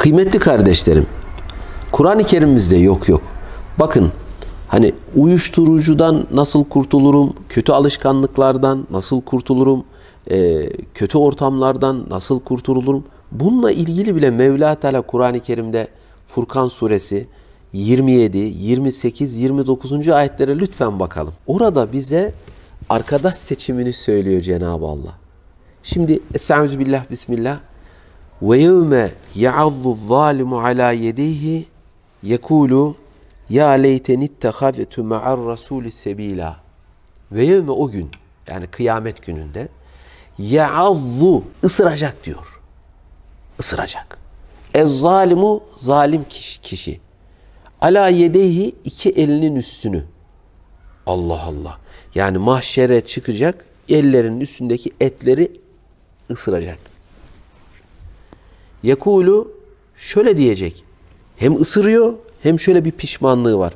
Kıymetli kardeşlerim, Kur'an-ı Kerim'imizde yok yok. Bakın hani uyuşturucudan nasıl kurtulurum, kötü alışkanlıklardan nasıl kurtulurum, e, kötü ortamlardan nasıl kurtulurum? Bununla ilgili bile Mevla Teala Kur'an-ı Kerim'de Furkan suresi 27, 28, 29. ayetlere lütfen bakalım. Orada bize arkadaş seçimini söylüyor Cenab-ı Allah. Şimdi Estaizu Billah Bismillah ve yevme ya'azzu zalimu ala yedeyhi yekulu ya leyteni ittehaztu ma'ar rasulü sebila. Ve yevme o gün yani kıyamet gününde ya'azzu ısıracak diyor. ısıracak. Ez zalimu zalim kişi. kişi. Ala yedeyhi iki elinin üstünü. Allah Allah. Yani mahşere çıkacak ellerinin üstündeki etleri ısıracak. Yekulu şöyle diyecek. Hem ısırıyor hem şöyle bir pişmanlığı var.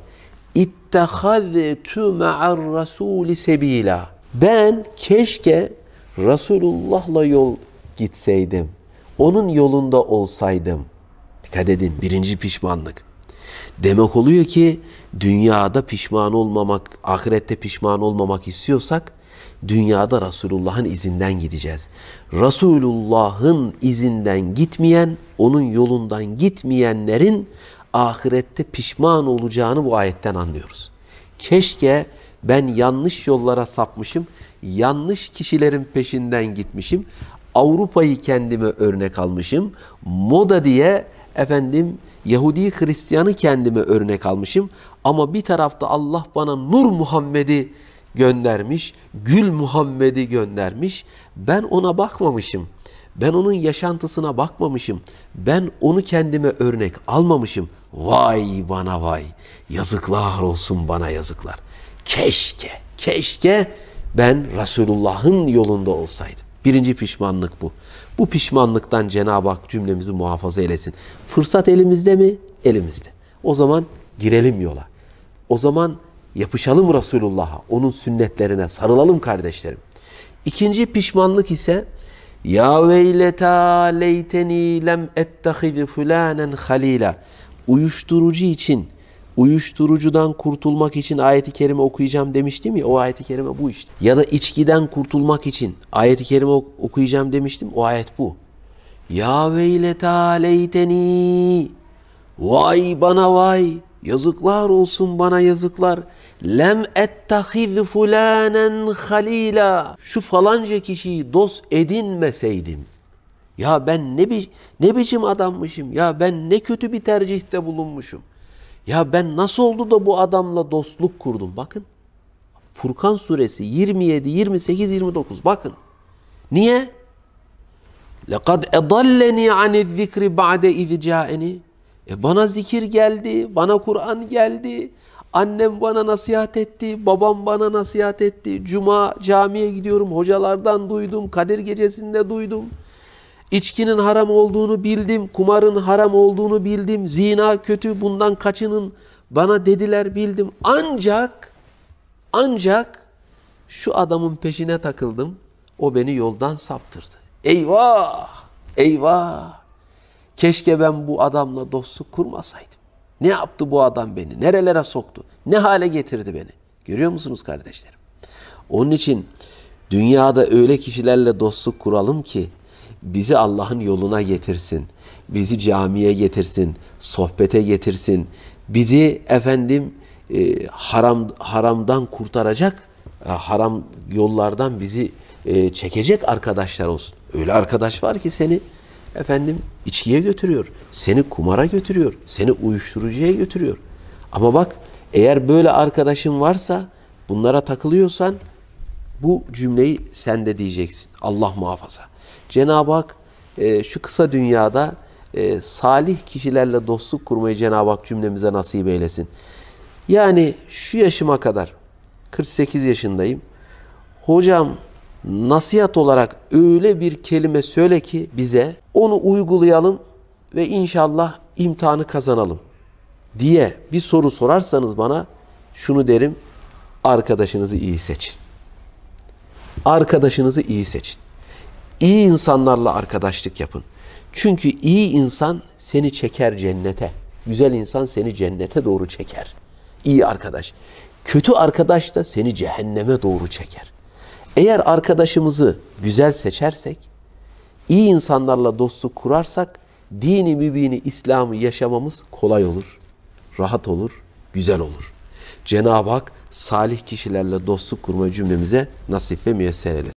İttehaztu mear rasuli sebila. Ben keşke Resulullah'la yol gitseydim. Onun yolunda olsaydım. Dikkat edin birinci pişmanlık. Demek oluyor ki dünyada pişman olmamak, ahirette pişman olmamak istiyorsak dünyada Resulullah'ın izinden gideceğiz. Resulullah'ın izinden gitmeyen, onun yolundan gitmeyenlerin ahirette pişman olacağını bu ayetten anlıyoruz. Keşke ben yanlış yollara sapmışım, yanlış kişilerin peşinden gitmişim, Avrupa'yı kendime örnek almışım, moda diye efendim Yahudi Hristiyanı kendime örnek almışım ama bir tarafta Allah bana Nur Muhammed'i göndermiş, Gül Muhammed'i göndermiş. Ben ona bakmamışım. Ben onun yaşantısına bakmamışım. Ben onu kendime örnek almamışım. Vay bana vay. Yazıklar olsun bana yazıklar. Keşke, keşke ben Resulullah'ın yolunda olsaydım. Birinci pişmanlık bu. Bu pişmanlıktan Cenab-ı Hak cümlemizi muhafaza eylesin. Fırsat elimizde mi? Elimizde. O zaman girelim yola. O zaman Yapışalım Resulullah'a, onun sünnetlerine sarılalım kardeşlerim. İkinci pişmanlık ise ya veyleta leyteni lem ettehiz fulanen halila. Uyuşturucu için, uyuşturucudan kurtulmak için ayeti kerime okuyacağım demiştim ya o ayeti kerime bu işte. Ya da içkiden kurtulmak için ayeti kerime okuyacağım demiştim o ayet bu. Ya veyleta leyteni Vay bana vay yazıklar olsun bana yazıklar Lem ettehiz fulanen halila. Şu falanca kişiyi dost edinmeseydim. Ya ben ne bi ne biçim adammışım? Ya ben ne kötü bir tercihte bulunmuşum. Ya ben nasıl oldu da bu adamla dostluk kurdum? Bakın. Furkan suresi 27, 28, 29. Bakın. Niye? لَقَدْ اَضَلَّنِي عَنِ الذِّكْرِ بَعْدَ اِذْ جَاءَنِي E bana zikir geldi, bana Kur'an geldi. Annem bana nasihat etti, babam bana nasihat etti. Cuma camiye gidiyorum, hocalardan duydum, Kadir gecesinde duydum. İçkinin haram olduğunu bildim, kumarın haram olduğunu bildim, zina kötü bundan kaçının bana dediler bildim. Ancak, ancak şu adamın peşine takıldım, o beni yoldan saptırdı. Eyvah, eyvah, keşke ben bu adamla dostluk kurmasaydım. Ne yaptı bu adam beni? Nerelere soktu? Ne hale getirdi beni? Görüyor musunuz kardeşlerim? Onun için dünyada öyle kişilerle dostluk kuralım ki bizi Allah'ın yoluna getirsin. Bizi camiye getirsin, sohbete getirsin. Bizi efendim e, haram haramdan kurtaracak, e, haram yollardan bizi e, çekecek arkadaşlar olsun. Öyle arkadaş var ki seni efendim içkiye götürüyor, seni kumara götürüyor, seni uyuşturucuya götürüyor. Ama bak eğer böyle arkadaşın varsa bunlara takılıyorsan bu cümleyi sen de diyeceksin. Allah muhafaza. Cenab-ı Hak e, şu kısa dünyada e, salih kişilerle dostluk kurmayı Cenab-ı Hak cümlemize nasip eylesin. Yani şu yaşıma kadar 48 yaşındayım. Hocam nasihat olarak öyle bir kelime söyle ki bize onu uygulayalım ve inşallah imtihanı kazanalım diye bir soru sorarsanız bana şunu derim arkadaşınızı iyi seçin. Arkadaşınızı iyi seçin. İyi insanlarla arkadaşlık yapın. Çünkü iyi insan seni çeker cennete. Güzel insan seni cennete doğru çeker. İyi arkadaş. Kötü arkadaş da seni cehenneme doğru çeker. Eğer arkadaşımızı güzel seçersek, iyi insanlarla dostluk kurarsak, dini mübini İslam'ı yaşamamız kolay olur, rahat olur, güzel olur. Cenab-ı Hak salih kişilerle dostluk kurma cümlemize nasip ve müyesser eylesin.